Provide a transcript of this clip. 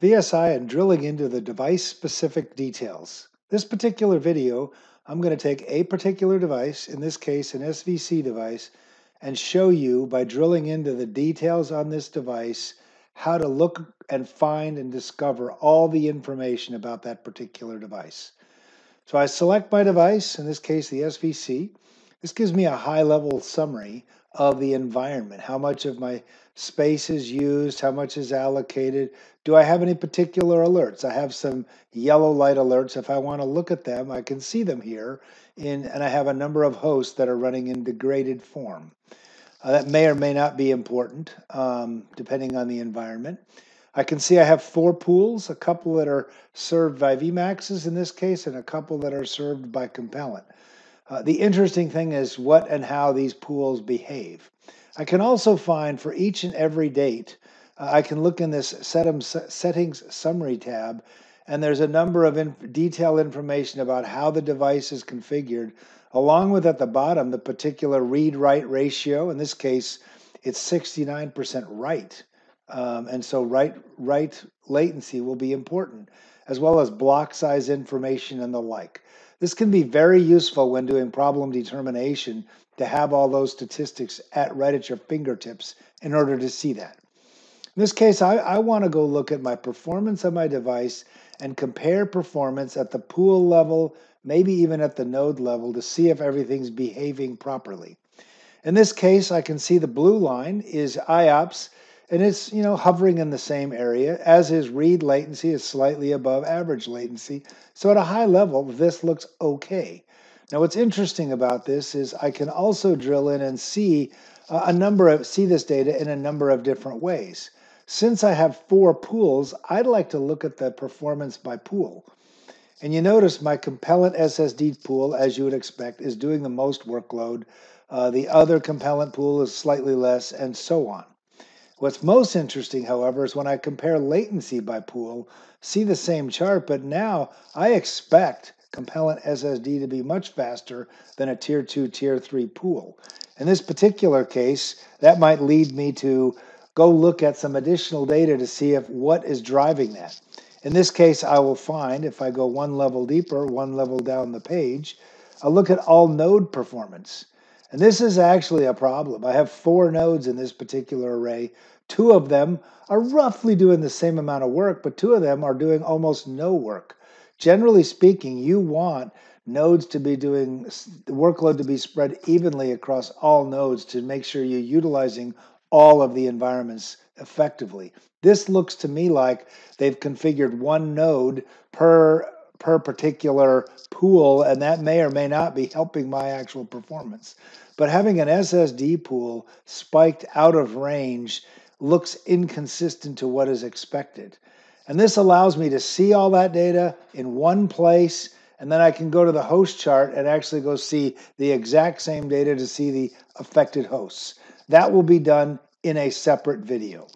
VSI and drilling into the device specific details. This particular video, I'm going to take a particular device, in this case an SVC device, and show you by drilling into the details on this device how to look and find and discover all the information about that particular device. So I select my device, in this case the SVC, this gives me a high level summary of the environment. How much of my space is used? How much is allocated? Do I have any particular alerts? I have some yellow light alerts. If I want to look at them, I can see them here. In, and I have a number of hosts that are running in degraded form. Uh, that may or may not be important, um, depending on the environment. I can see I have four pools, a couple that are served by VMAXs in this case, and a couple that are served by Compellent. Uh, the interesting thing is what and how these pools behave. I can also find for each and every date, uh, I can look in this settings summary tab, and there's a number of in detailed information about how the device is configured, along with at the bottom the particular read write ratio. In this case, it's 69% write. Um, and so write, write latency will be important, as well as block size information and the like. This can be very useful when doing problem determination to have all those statistics at right at your fingertips in order to see that. In this case, I, I want to go look at my performance of my device and compare performance at the pool level, maybe even at the node level to see if everything's behaving properly. In this case, I can see the blue line is IOPS and it's you know hovering in the same area as is read latency is slightly above average latency so at a high level this looks okay now what's interesting about this is i can also drill in and see uh, a number of see this data in a number of different ways since i have four pools i'd like to look at the performance by pool and you notice my compellent ssd pool as you would expect is doing the most workload uh, the other compellent pool is slightly less and so on What's most interesting, however, is when I compare latency by pool, see the same chart, but now I expect compellent SSD to be much faster than a tier two, tier three pool. In this particular case, that might lead me to go look at some additional data to see if what is driving that. In this case, I will find if I go one level deeper, one level down the page, i look at all node performance. And this is actually a problem. I have four nodes in this particular array. Two of them are roughly doing the same amount of work, but two of them are doing almost no work. Generally speaking, you want nodes to be doing the workload to be spread evenly across all nodes to make sure you're utilizing all of the environments effectively. This looks to me like they've configured one node per per particular pool, and that may or may not be helping my actual performance. But having an SSD pool spiked out of range looks inconsistent to what is expected. And this allows me to see all that data in one place, and then I can go to the host chart and actually go see the exact same data to see the affected hosts. That will be done in a separate video.